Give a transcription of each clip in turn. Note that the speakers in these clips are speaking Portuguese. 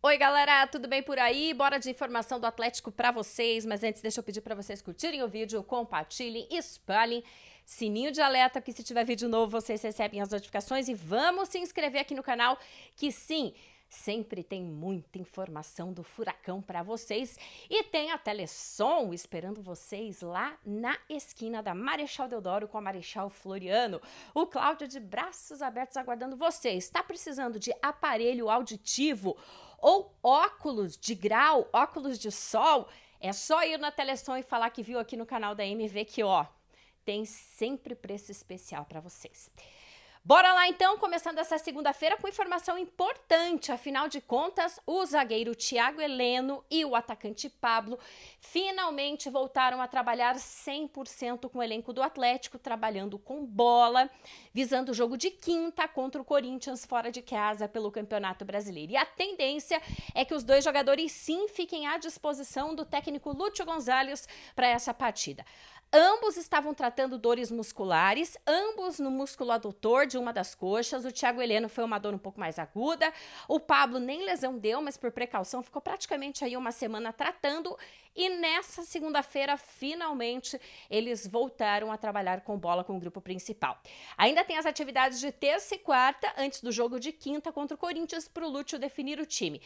Oi, galera, tudo bem por aí? Bora de informação do Atlético para vocês, mas antes deixa eu pedir para vocês curtirem o vídeo, compartilhem, espalhem sininho de alerta, que se tiver vídeo novo vocês recebem as notificações e vamos se inscrever aqui no canal, que sim, sempre tem muita informação do furacão para vocês e tem a Telesom esperando vocês lá na esquina da Marechal Deodoro com a Marechal Floriano. O Cláudio de braços abertos aguardando vocês. Está precisando de aparelho auditivo ou óculos de grau, óculos de sol? É só ir na Telesom e falar que viu aqui no canal da MV que ó, tem sempre preço especial para vocês. Bora lá então, começando essa segunda-feira com informação importante. Afinal de contas, o zagueiro Thiago Heleno e o atacante Pablo finalmente voltaram a trabalhar 100% com o elenco do Atlético, trabalhando com bola, visando o jogo de quinta contra o Corinthians fora de casa pelo Campeonato Brasileiro. E a tendência é que os dois jogadores sim fiquem à disposição do técnico Lúcio Gonzalez para essa partida. Ambos estavam tratando dores musculares, ambos no músculo adutor de uma das coxas. O Thiago Heleno foi uma dor um pouco mais aguda. O Pablo nem lesão deu, mas por precaução ficou praticamente aí uma semana tratando. E nessa segunda-feira, finalmente, eles voltaram a trabalhar com bola com o grupo principal. Ainda tem as atividades de terça e quarta, antes do jogo de quinta contra o Corinthians, para o Lúcio definir o time.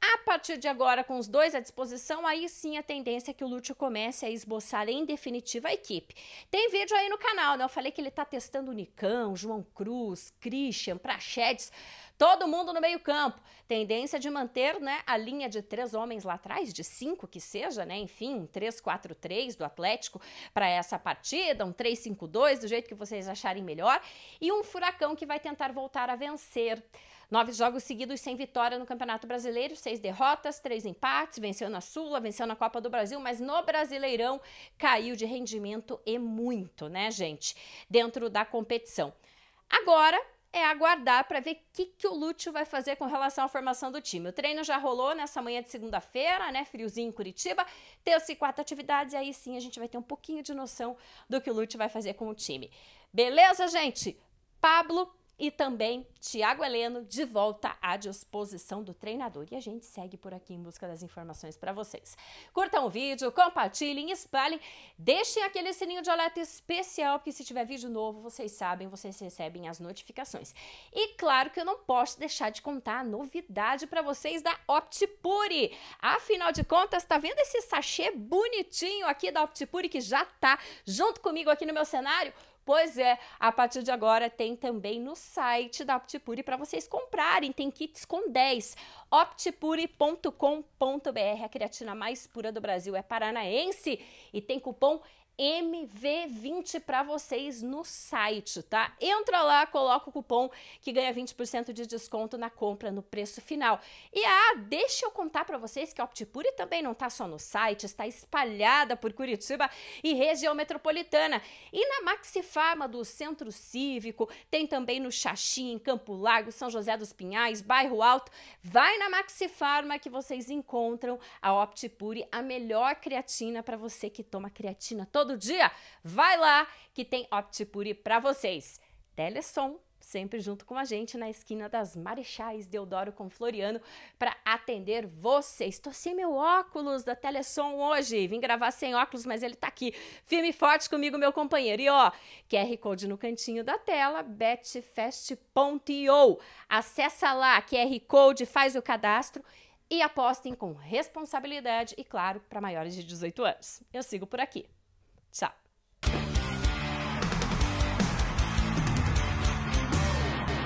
A partir de agora, com os dois à disposição, aí sim a tendência é que o Lúcio comece a esboçar em definitiva a equipe. Tem vídeo aí no canal, né? Eu falei que ele está testando o Nicão, João Cruz, Christian, Prachedes, todo mundo no meio-campo. Tendência de manter né, a linha de três homens lá atrás, de cinco que seja, né? Enfim, 3-4-3 do Atlético para essa partida, um 3-5-2, do jeito que vocês acharem melhor, e um furacão que vai tentar voltar a vencer. Nove jogos seguidos sem vitória no Campeonato Brasileiro, seis derrotas, três empates, venceu na Sula, venceu na Copa do Brasil, mas no Brasileirão caiu de rendimento rendimento e muito, né, gente, dentro da competição. Agora é aguardar para ver o que, que o Lúcio vai fazer com relação à formação do time. O treino já rolou nessa manhã de segunda-feira, né? Friozinho em Curitiba, terça e quatro atividades, e aí sim a gente vai ter um pouquinho de noção do que o Lúcio vai fazer com o time. Beleza, gente? Pablo e também Tiago Heleno de volta à disposição do treinador. E a gente segue por aqui em busca das informações para vocês. Curtam o vídeo, compartilhem, espalhem, deixem aquele sininho de alerta especial, porque se tiver vídeo novo, vocês sabem, vocês recebem as notificações. E claro que eu não posso deixar de contar a novidade para vocês da Optipure. Afinal de contas, tá vendo esse sachê bonitinho aqui da Optipure que já tá junto comigo aqui no meu cenário? Pois é, a partir de agora tem também no site da Optipure para vocês comprarem. Tem kits com 10. optipure.com.br. A creatina mais pura do Brasil é paranaense e tem cupom MV20 para vocês no site, tá? Entra lá, coloca o cupom que ganha 20% de desconto na compra no preço final. E ah, deixa eu contar para vocês que a Optipure também não tá só no site, está espalhada por Curitiba e região metropolitana. E na Maxi Farma do Centro Cívico, tem também no Xaxim, Campo Largo, São José dos Pinhais, Bairro Alto. Vai na Maxi Farma que vocês encontram a Optipure, a melhor creatina para você que toma creatina todo todo dia? Vai lá que tem Optipuri para vocês. Telesom sempre junto com a gente na esquina das Marechais Deodoro com Floriano para atender vocês. Tô sem meu óculos da Telesom hoje. Vim gravar sem óculos, mas ele tá aqui. Firme e forte comigo, meu companheiro. E ó, QR Code no cantinho da tela, betfest.io. Acessa lá, QR Code, faz o cadastro e apostem com responsabilidade e, claro, para maiores de 18 anos. Eu sigo por aqui. Ciao!